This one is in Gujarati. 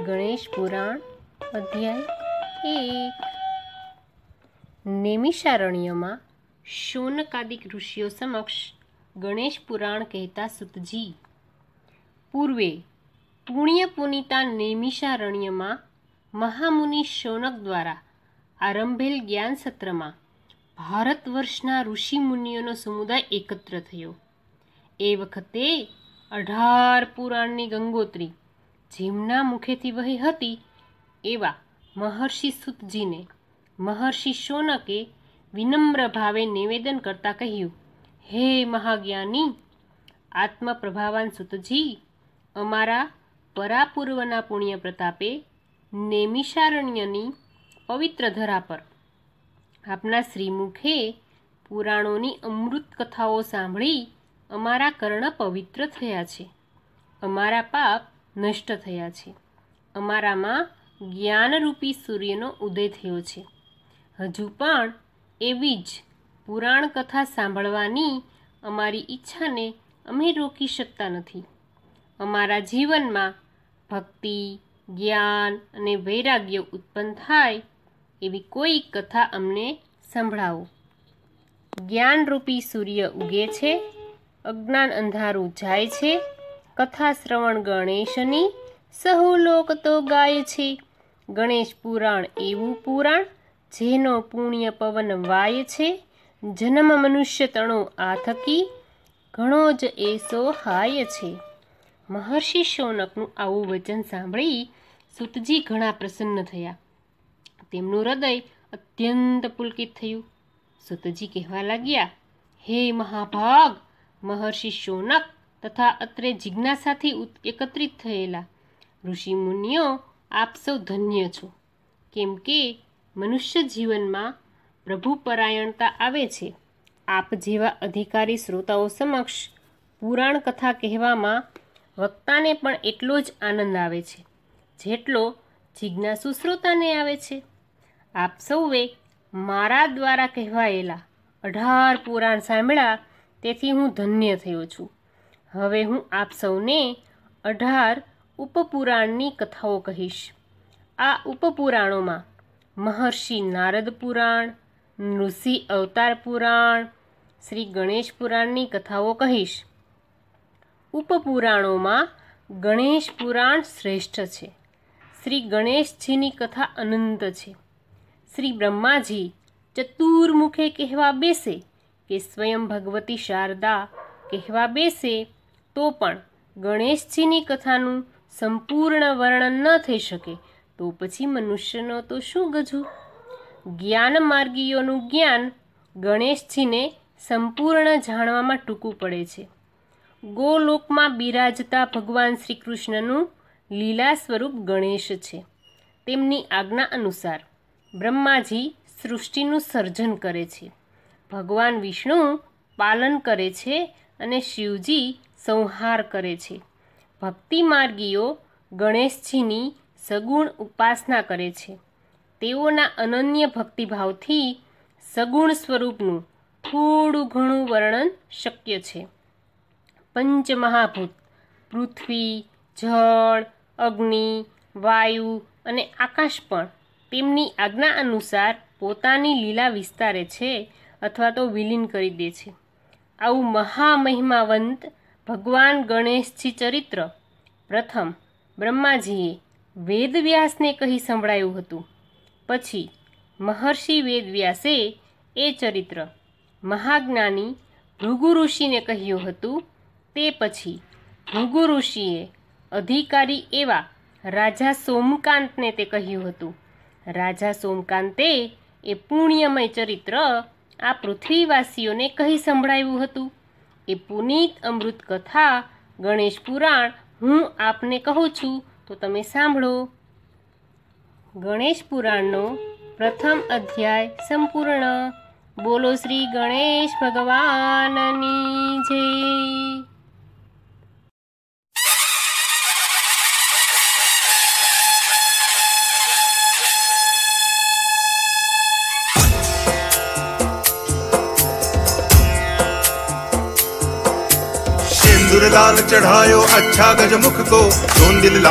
ગણેશ પુરાણ અધ્યાય એક નેમિષારણ્યમાં શૌનકાદિક ઋષિઓ સમક્ષ ગણેશ પુરાણ કહેતા સુતજી પૂર્વે પુણ્ય પુનિતા નેમિષારણ્યમાં મહામુનિ શૌનક દ્વારા આરંભેલ જ્ઞાન સત્રમાં ભારત વર્ષના ઋષિમુનિઓનો સમુદાય એકત્ર થયો એ વખતે અઢાર પુરાણની ગંગોત્રી જેમના મુખેથી વહી હતી એવા મહર્ષિ સુતજીને મહર્ષિ શોનકે વિનમ્ર ભાવે નિવેદન કરતાં કહ્યું હે મહાજ્ઞાની આત્મપ્રભાવાન સુતજી અમારા પરાપૂર્વના પુણ્ય પ્રતાપે નેમિષારણ્યની પવિત્ર ધરા પર આપના શ્રીમુખે પુરાણોની અમૃત કથાઓ સાંભળી અમારા કર્ણ પવિત્ર થયા છે અમારા પાપ નષ્ટ થયા છે અમારામાં જ્ઞાનરૂપી સૂર્યનો ઉદય થયો છે હજુ પણ એવી જ પુરાણ કથા સાંભળવાની અમારી ઈચ્છાને અમે રોકી શકતા નથી અમારા જીવનમાં ભક્તિ જ્ઞાન અને વૈરાગ્ય ઉત્પન્ન થાય એવી કોઈ કથા અમને સંભળાવો જ્ઞાનરૂપી સૂર્ય ઉગે છે અજ્ઞાન અંધારું જાય છે કથા શ્રવણ ગણેશની સહુલોક તો ગાય છે ગણેશ પુરાણ એવું પુરાણ જેનો પુણ્ય પવન વાય છે જન્મ મનુષ્ય તણો આ થકી ઘણો જ એ હાય છે મહર્ષિ શૌનકનું આવું વચન સાંભળી સુતજી ઘણા પ્રસન્ન થયા તેમનું હૃદય અત્યંત પુલકિત થયું સુતજી કહેવા લાગ્યા હે મહાભાગ મહર્ષિ શૌનક તથા અત્રે જિજ્ઞાસાથી એકત્રિત થયેલા ઋષિમુનિઓ આપ સૌ ધન્ય છો કેમ કે મનુષ્ય જીવનમાં પ્રભુપરાયણતા આવે છે આપ જેવા અધિકારી શ્રોતાઓ સમક્ષ પુરાણ કથા કહેવામાં વક્તાને પણ એટલો જ આનંદ આવે છે જેટલો જિજ્ઞાસુ શ્રોતાને આવે છે આપ સૌએ મારા દ્વારા કહેવાયેલા અઢાર પુરાણ સાંભળ્યા તેથી હું ધન્ય થયો છું હવે હું આપ સૌને અઢાર ઉપપુરાણની કથાઓ કહીશ આ ઉપપુરાણોમાં મહર્ષિ નારદ પુરાણ નૃષિ અવતાર પુરાણ શ્રી ગણેશ પુરાણની કથાઓ કહીશ ઉપપુરાણોમાં ગણેશ પુરાણ શ્રેષ્ઠ છે શ્રી ગણેશજીની કથા અનંત છે શ્રી બ્રહ્માજી ચતુર્મુખે કહેવા બેસે કે સ્વયં ભગવતી શારદા કહેવા બેસે તો પણ ગણેશજીની કથાનું સંપૂર્ણ વર્ણન ન થઈ શકે તો પછી મનુષ્યનો તો શું ગજુ જ્ઞાન માર્ગીઓનું જ્ઞાન ગણેશજીને સંપૂર્ણ જાણવામાં ટૂંકું પડે છે ગોલોકમાં બિરાજતા ભગવાન શ્રી કૃષ્ણનું લીલા સ્વરૂપ ગણેશ છે તેમની આજ્ઞા અનુસાર બ્રહ્માજી સૃષ્ટિનું સર્જન કરે છે ભગવાન વિષ્ણુ પાલન કરે છે અને શિવજી સંહાર કરે છે ભક્તિ માર્ગીઓ ગણેશજીની સગુણ ઉપાસના કરે છે તેઓના અનન્ય ભક્તિભાવથી સગુણ સ્વરૂપનું થોડું ઘણું વર્ણન શક્ય છે પંચમહાભૂત પૃથ્વી જળ અગ્નિ વાયુ અને આકાશ પણ તેમની આજ્ઞા અનુસાર પોતાની લીલા વિસ્તારે છે અથવા તો વિલીન કરી દે છે આવું મહામહિમાવંત ભગવાન ગણેશજી ચરિત્ર પ્રથમ બ્રહ્માજીએ વેદવ્યાસને કહી સંભળાયું હતું પછી મહર્ષિ વેદવ્યાસે એ ચરિત્ર મહાજ્ઞાની ભૃગુ ઋષિને કહ્યું હતું તે પછી ભૃગુ ઋષિએ અધિકારી એવા રાજા સોમકાંતને તે કહ્યું હતું રાજા સોમકાંતે એ પુણ્યમય ચરિત્ર આ પૃથ્વીવાસીઓને કહી સંભળાયું હતું એ પુનિત અમૃત કથા ગણેશ પુરાણ હું આપને કહું છું તો તમે સાંભળો ગણેશ પુરાણનો પ્રથમ અધ્યાય સંપૂર્ણ બોલો શ્રી ગણેશ ભગવાનની જય सुरलाल चढ़ायो अच्छा गजमुख को सोन दिल